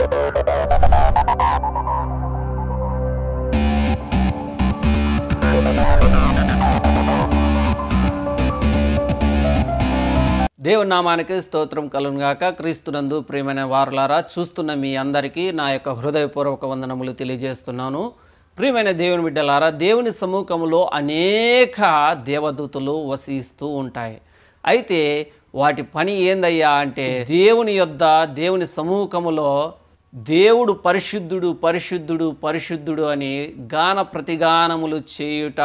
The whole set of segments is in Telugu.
దేవుని నామానికి స్తోత్రం కలుగాక క్రీస్తునందు ప్రియమైన వారులారా చూస్తున్న మీ అందరికీ నా యొక్క హృదయపూర్వక వందనములు తెలియజేస్తున్నాను ప్రియమైన దేవుని బిడ్డలారా దేవుని సమూహంలో అనేక దేవదూతులు వసిస్తూ ఉంటాయి అయితే వాటి పని ఏందయ్యా అంటే దేవుని యొద్ద దేవుని సమూహములో దేవుడు పరిశుద్ధుడు పరిశుద్ధుడు పరిశుద్ధుడు అని గాన ప్రతిగానములు చేయుట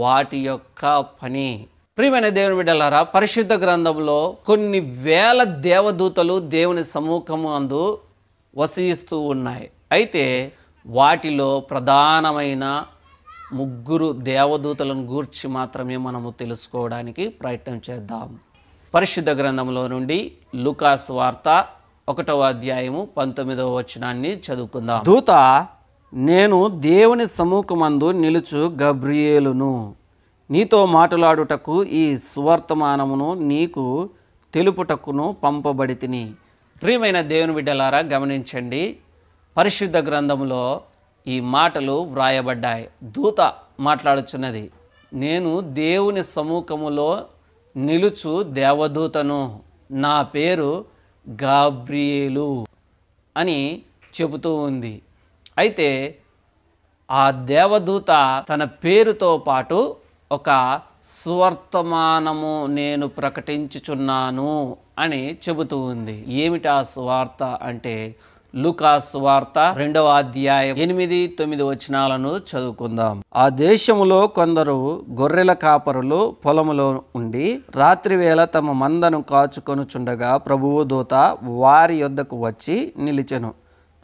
వాటి యొక్క పని ప్రియమైన దేవుని బిడ్డలారా పరిశుద్ధ గ్రంథంలో కొన్ని వేల దేవదూతలు దేవుని సమూహము అందు వసిస్తూ ఉన్నాయి అయితే వాటిలో ప్రధానమైన ముగ్గురు దేవదూతలను గూర్చి మాత్రమే మనము తెలుసుకోవడానికి ప్రయత్నం చేద్దాం పరిశుద్ధ గ్రంథంలో నుండి లుకాస్ వార్త ఒకటవ అధ్యాయము పంతొమ్మిదవ వచనాన్ని చదువుకుందాం దూత నేను దేవుని సముఖమందు నిలుచు గబ్రియేలును నీతో మాట్లాడుటకు ఈ సువర్తమానమును నీకు తెలుపుటకును పంపబడి తిని ప్రియమైన దేవుని బిడ్డలారా గమనించండి పరిశుద్ధ గ్రంథంలో ఈ మాటలు వ్రాయబడ్డాయి దూత మాట్లాడుచున్నది నేను దేవుని సముఖములో నిలుచు దేవదూతను నా పేరు గాబ్రియేలు అని చెబుతూ ఉంది అయితే ఆ దేవదూత తన పేరుతో పాటు ఒక సువర్తమానము నేను ప్రకటించుచున్నాను అని చెబుతూ ఉంది ఏమిటా సువార్త అంటే లూకాస్ వార్త రెండవ అధ్యాయం ఎనిమిది తొమ్మిది వచనాలను చదువుకుందాం ఆ దేశంలో కొందరు గొర్రెల కాపరులు పొలములో ఉండి రాత్రివేళ తమ మందను కాచుకొనుచుండగా ప్రభువు దూత వారి యొద్దకు వచ్చి నిలిచెను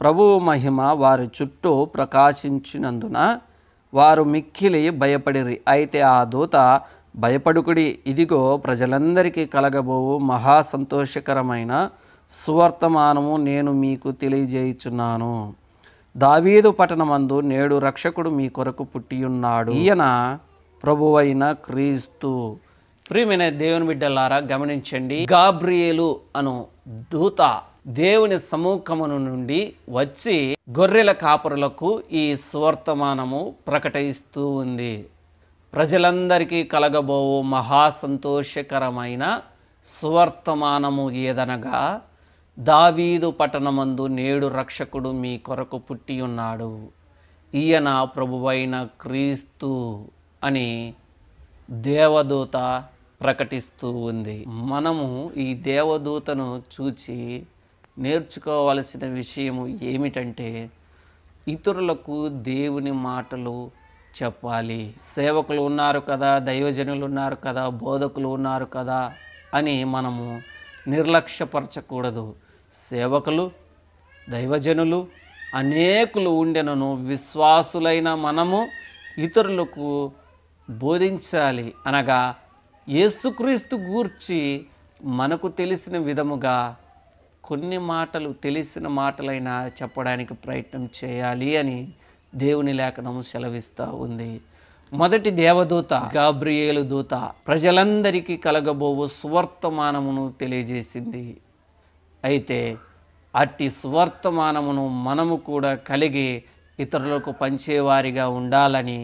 ప్రభువు మహిమ వారి చుట్టూ ప్రకాశించినందున వారు మిక్కిలి భయపడిరి అయితే ఆ దూత భయపడుకుడి ఇదిగో ప్రజలందరికీ కలగబోవు మహాసంతోషకరమైన సువర్తమానము నేను మీకు తెలియజేయుచున్నాను దావీదు పట్టణమందు నేడు రక్షకుడు మీ కొరకు పుట్టియున్నాడు ఈయన ప్రభువైన క్రీస్తు ప్రియమైన దేవుని బిడ్డలారా గమనించండి గాబ్రియేలు అను దూత దేవుని సముఖమును నుండి వచ్చి గొర్రెల కాపరులకు ఈ సువర్తమానము ప్రకటిస్తూ ఉంది ప్రజలందరికీ కలగబోవు మహాసంతోషకరమైన సువర్తమానము ఏదనగా దావీదు పట్టణమందు నేడు రక్షకుడు మీ కొరకు పుట్టి ఉన్నాడు ఈయన ప్రభువైన క్రీస్తు అని దేవదూత ప్రకటిస్తూ ఉంది మనము ఈ దేవదూతను చూచి నేర్చుకోవలసిన విషయం ఏమిటంటే ఇతరులకు దేవుని మాటలు చెప్పాలి సేవకులు ఉన్నారు కదా దైవజనులు ఉన్నారు కదా బోధకులు ఉన్నారు కదా అని మనము నిర్లక్ష్యపరచకూడదు సేవకులు దైవజనులు అనేకులు ఉండెనను విశ్వాసులైన మనము ఇతరులకు బోధించాలి అనగా యేసుక్రీస్తు గూర్చి మనకు తెలిసిన విధముగా కొన్ని మాటలు తెలిసిన మాటలైనా చెప్పడానికి ప్రయత్నం చేయాలి అని దేవుని లేఖనం సెలవిస్తూ ఉంది మొదటి దేవదూత గాబ్రియేలు దూత ప్రజలందరికీ కలగబోవు సువర్తమానమును తెలియజేసింది అయితే అట్టి సువర్తమానమును మనము కూడా కలిగి ఇతరులకు పంచేవారిగా ఉండాలని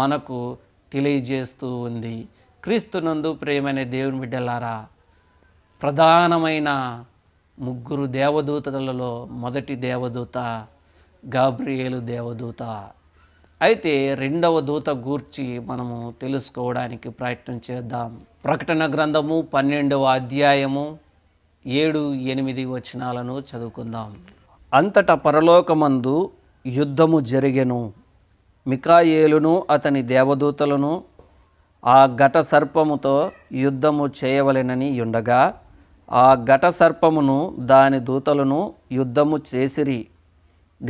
మనకు తెలియజేస్తూ ఉంది క్రీస్తునందు ప్రేమైన దేవుని బిడ్డలారా ప్రధానమైన ముగ్గురు దేవదూతలలో మొదటి దేవదూత గాబ్రియేలు దేవదూత అయితే రెండవ దూత గూర్చి మనము తెలుసుకోవడానికి ప్రయత్నం చేద్దాం ప్రకటన గ్రంథము పన్నెండవ అధ్యాయము ఏడు ఎనిమిది వచనాలను చదువుకుందాం అంతటా పరలోకమందు యుద్ధము జరిగెను మికాయేలును అతని దేవదూతలను ఆ ఘట సర్పముతో యుద్ధము చేయవలెనని ఉండగా ఆ ఘట సర్పమును దాని దూతలను యుద్ధము చేసిరి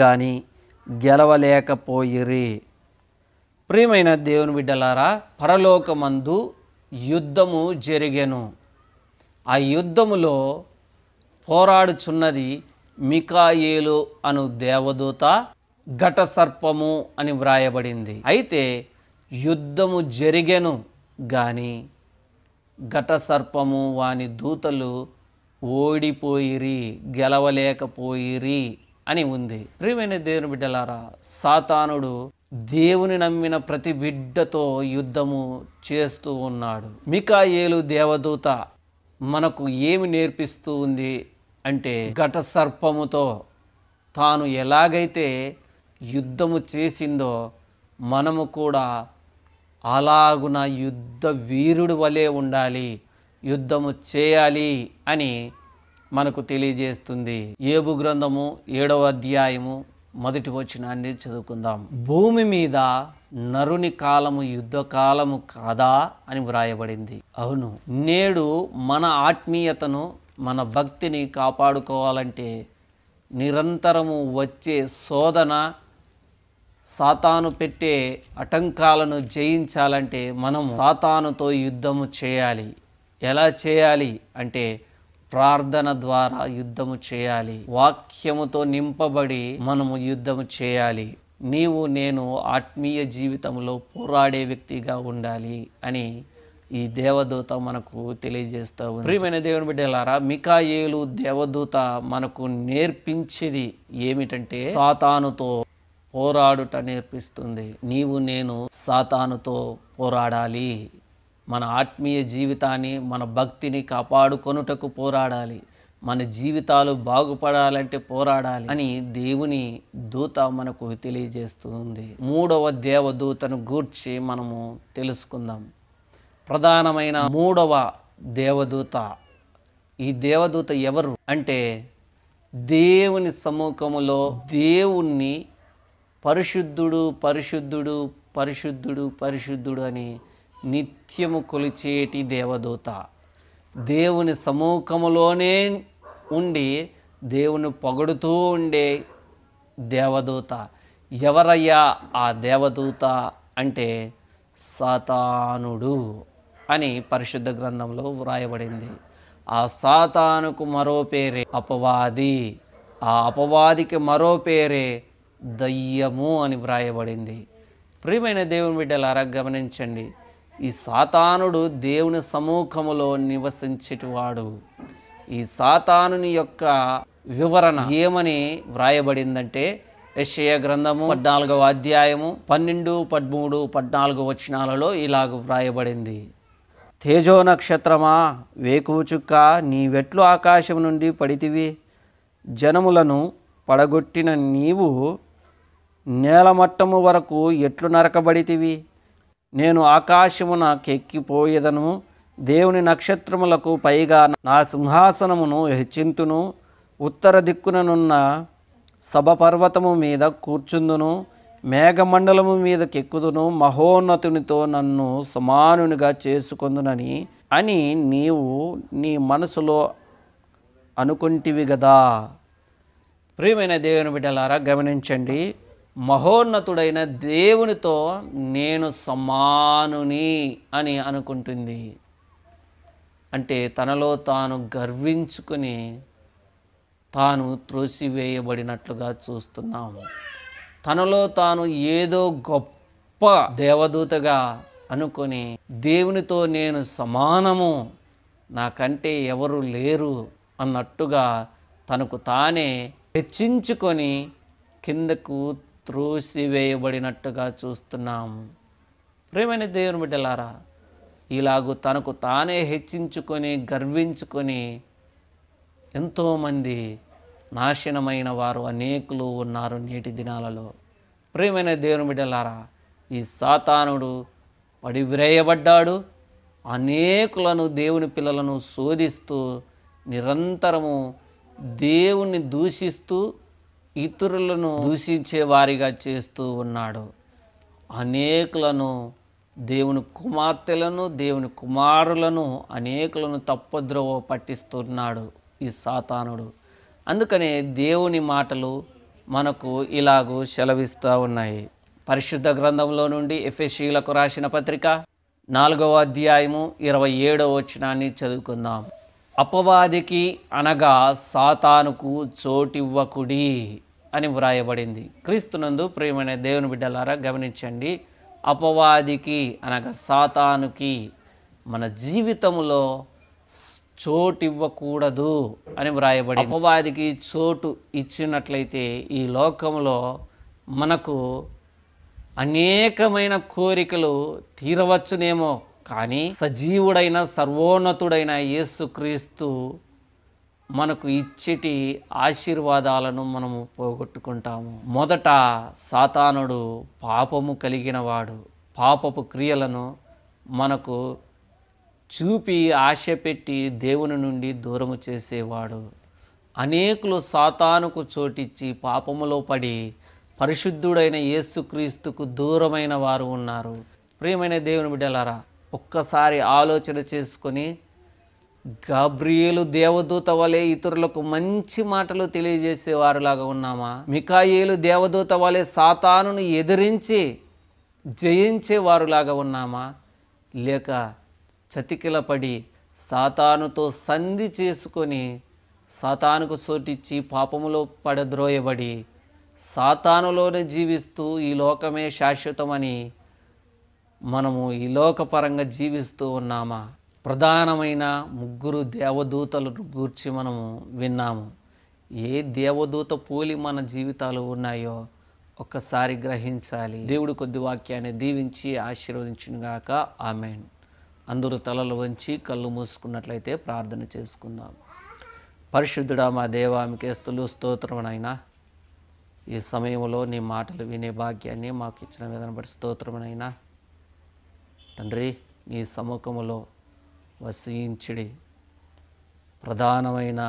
గాని గెలవలేకపోయిరి ప్రియమైన దేవుని బిడ్డలారా పరలోకమందు యుద్ధము జరిగెను ఆ యుద్ధములో పోరాడుచున్నది మికాయేలు అను దేవదూత ఘట సర్పము అని వ్రాయబడింది అయితే యుద్ధము జరిగెను గాని ఘట సర్పము వాని దూతలు ఓడిపోయిరి గెలవలేకపోయిరి అని ఉంది ప్రియమైన దేవుని బిడ్డలారా సాతానుడు దేవుని నమ్మిన ప్రతి బిడ్డతో యుద్ధము చేస్తూ ఉన్నాడు మికాయేలు దేవదూత మనకు ఏమి నేర్పిస్తూ ఉంది అంటే ఘట సర్పముతో తాను ఎలాగైతే యుద్ధము చేసిందో మనము కూడా అలాగున యుద్ధ వీరుడు వలె ఉండాలి యుద్ధము చేయాలి అని మనకు తెలియజేస్తుంది ఏబు గ్రంథము ఏడవ అధ్యాయము మొదటి వచనాన్ని చదువుకుందాం భూమి మీద నరుని కాలము యుద్ధ కాలము కాదా అని వ్రాయబడింది అవును నేడు మన ఆత్మీయతను మన భక్తిని కాపాడుకోవాలంటే నిరంతరము వచ్చే శోధన సాతాను పెట్టే అటంకాలను జయించాలంటే మనం సాతానుతో యుద్ధము చేయాలి ఎలా చేయాలి అంటే ప్రార్థన ద్వారా యుద్ధము చేయాలి వాక్యముతో నింపబడి మనము యుద్ధము చేయాలి నీవు నేను ఆత్మీయ జీవితంలో పోరాడే వ్యక్తిగా ఉండాలి అని ఈ దేవదూత మనకు తెలియజేస్తూ ఉంది ప్రియమైన దేవుని బిడ్డలారా మికాయేలు దేవదూత మనకు నేర్పించేది ఏమిటంటే సాతానుతో పోరాడుట నేర్పిస్తుంది నీవు నేను సాతానుతో పోరాడాలి మన ఆత్మీయ జీవితాన్ని మన భక్తిని కాపాడుకొనుటకు పోరాడాలి మన జీవితాలు బాగుపడాలంటే పోరాడాలి అని దేవుని దూత మనకు తెలియజేస్తుంది మూడవ దేవదూతను గూర్చి మనము తెలుసుకుందాం ప్రధానమైన మూడవ దేవదూత ఈ దేవదూత ఎవరు అంటే దేవుని సముఖములో దేవుణ్ణి పరిశుద్ధుడు పరిశుద్ధుడు పరిశుద్ధుడు పరిశుద్ధుడు అని నిత్యము కొలిచేటి దేవదూత దేవుని సమూహములోనే ఉండి దేవుని పొగడుతూ ఉండే దేవదూత ఎవరయ్యా ఆ దేవదూత అంటే సాతానుడు అని పరిశుద్ధ గ్రంథంలో వ్రాయబడింది ఆ సాతానుకు మరో పేరే అపవాది ఆ అపవాదికి మరో పేరే దయ్యము అని వ్రాయబడింది ప్రియమైన దేవుని బిడ్డలారా గమనించండి ఈ సాతానుడు దేవుని సమూహములో నివసించేటివాడు ఈ సాతానుని యొక్క వివరణ ఏమని వ్రాయబడిందంటే యశయ గ్రంథము పద్నాలుగవ అధ్యాయము పన్నెండు పదమూడు పద్నాలుగు వచనాలలో ఇలాగ వ్రాయబడింది తేజో నక్షత్రమా వేకువచుక్క నీవెట్లు ఆకాశం నుండి పడితివి జనములను పడగొట్టిన నీవు నేలమట్టము వరకు ఎట్లు నరకబడితివి నేను ఆకాశమున కెక్కిపోయేదను దేవుని నక్షత్రములకు పైగా నా సింహాసనమును హెచ్చింతును ఉత్తర దిక్కుననున్న సభపర్వతము మీద కూర్చుందును మేఘమండలము మీదకెక్కుదును మహోన్నతునితో నన్ను సమానునిగా చేసుకొందునని అని నీవు నీ మనసులో అనుకుంటివి కదా ప్రియమైన దేవుని బిడ్డలారా గమనించండి మహోన్నతుడైన దేవునితో నేను సమానుని అని అనుకుంటుంది అంటే తనలో తాను గర్వించుకుని తాను త్రోసివేయబడినట్లుగా చూస్తున్నాము తనలో తాను ఏదో గొప్ప దేవదూతగా అనుకొని దేవునితో నేను సమానము నాకంటే ఎవరు లేరు అన్నట్టుగా తనకు తానే హెచ్చించుకొని కిందకు త్రోసివేయబడినట్టుగా చూస్తున్నాం ప్రేమైన దేవుని బిడ్డలారా ఇలాగూ తనకు తానే హెచ్చించుకొని గర్వించుకొని ఎంతోమంది నాశనమైన వారు అనేకులు ఉన్నారు నేటి దినాలలో ప్రియమైన దేవుని బిడ్డలారా ఈ సాతానుడు విరేయబడ్డాడు అనేకులను దేవుని పిల్లలను శోధిస్తూ నిరంతరము దేవుణ్ణి దూషిస్తూ ఇతరులను దూషించే వారిగా చేస్తూ ఉన్నాడు అనేకులను దేవుని కుమార్తెలను దేవుని కుమారులను అనేకులను తప్పద్రోవ పట్టిస్తున్నాడు ఈ సాతానుడు అందుకనే దేవుని మాటలు మనకు ఇలాగూ సెలవిస్తూ ఉన్నాయి పరిశుద్ధ గ్రంథంలో నుండి ఎఫ్ఎస్సీలకు రాసిన పత్రిక నాలుగవ అధ్యాయము ఇరవై ఏడవ వచనాన్ని చదువుకుందాం అపవాదికి అనగా సాతానుకు చోటివ్వకుడి అని వ్రాయబడింది క్రీస్తునందు ప్రియమైన దేవుని బిడ్డలారా గమనించండి అపవాదికి అనగా సాతానుకి మన జీవితంలో చోటు ఇవ్వకూడదు అని వ్రాయబడి అపవాదికి చోటు ఇచ్చినట్లయితే ఈ లోకంలో మనకు అనేకమైన కోరికలు తీరవచ్చునేమో కానీ సజీవుడైన సర్వోన్నతుడైన యేసుక్రీస్తు మనకు ఇచ్చిటి ఆశీర్వాదాలను మనము పోగొట్టుకుంటాము మొదట సాతానుడు పాపము కలిగినవాడు పాపపు క్రియలను మనకు చూపి ఆశ పెట్టి దేవుని నుండి దూరము చేసేవాడు అనేకులు సాతానుకు చోటిచ్చి పాపములో పడి పరిశుద్ధుడైన యేసుక్రీస్తుకు దూరమైన వారు ఉన్నారు ప్రియమైన దేవుని బిడ్డలారా ఒక్కసారి ఆలోచన చేసుకొని గాబ్రియేలు దేవదూత వలె ఇతరులకు మంచి మాటలు తెలియజేసేవారులాగా ఉన్నామా మికాయేలు దేవదూత వలె సాతానును ఎదిరించి జయించేవారులాగా ఉన్నామా లేక చతికిలపడి సాతానుతో సంధి చేసుకొని సాతానుకు చోటిచ్చి పాపములో పడద్రోయబడి సాతానులోనే జీవిస్తూ ఈ లోకమే శాశ్వతమని మనము ఈ లోకపరంగా జీవిస్తూ ఉన్నామా ప్రధానమైన ముగ్గురు దేవదూతలు గూర్చి మనము విన్నాము ఏ దేవదూత పోలి మన జీవితాలు ఉన్నాయో ఒక్కసారి గ్రహించాలి దేవుడు కొద్ది వాక్యాన్ని దీవించి ఆశీర్వదించినగాక ఆమెను అందరూ తలలు వంచి కళ్ళు మూసుకున్నట్లయితే ప్రార్థన చేసుకుందాం పరిశుద్ధుడా మా దేవా మీకేస్తులు స్తోత్రమునైనా ఈ సమయంలో నీ మాటలు వినే భాగ్యాన్ని మాకు ఇచ్చిన విధాన బట్టి స్తోత్రమునైనా తండ్రి నీ సముఖములో వసించడి ప్రధానమైన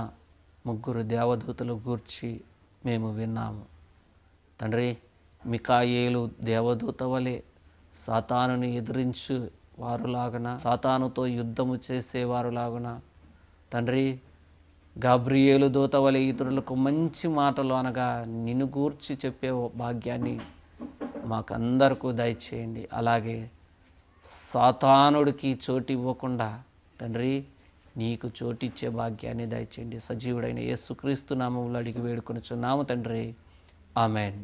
ముగ్గురు దేవదూతలు గూర్చి మేము విన్నాము తండ్రి మికాయేలు దేవదూత వలె సాతానుని ఎదిరించు వారులాగున సాతానుతో యుద్ధము చేసేవారులాగున తండ్రి గాబ్రియేలు దూతవలి వలె ఇతరులకు మంచి మాటలు అనగా నిన్ను గూర్చి చెప్పే భాగ్యాన్ని మాకందరకు దయచేయండి అలాగే సాతానుడికి చోటు ఇవ్వకుండా తండ్రి నీకు చోటిచ్చే భాగ్యాన్ని దయచేయండి సజీవుడైన యేసుక్రీస్తు నామంలో అడిగి వేడుకొనిచున్నాము తండ్రి ఆమెన్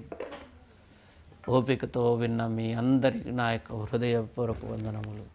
ಓಪಿಕತ ವಿನ್ನ ನೀ ಅಂದ್ರೆ ನಾ ಹೃದಯಪೂರ್ವಕ ವಂದನ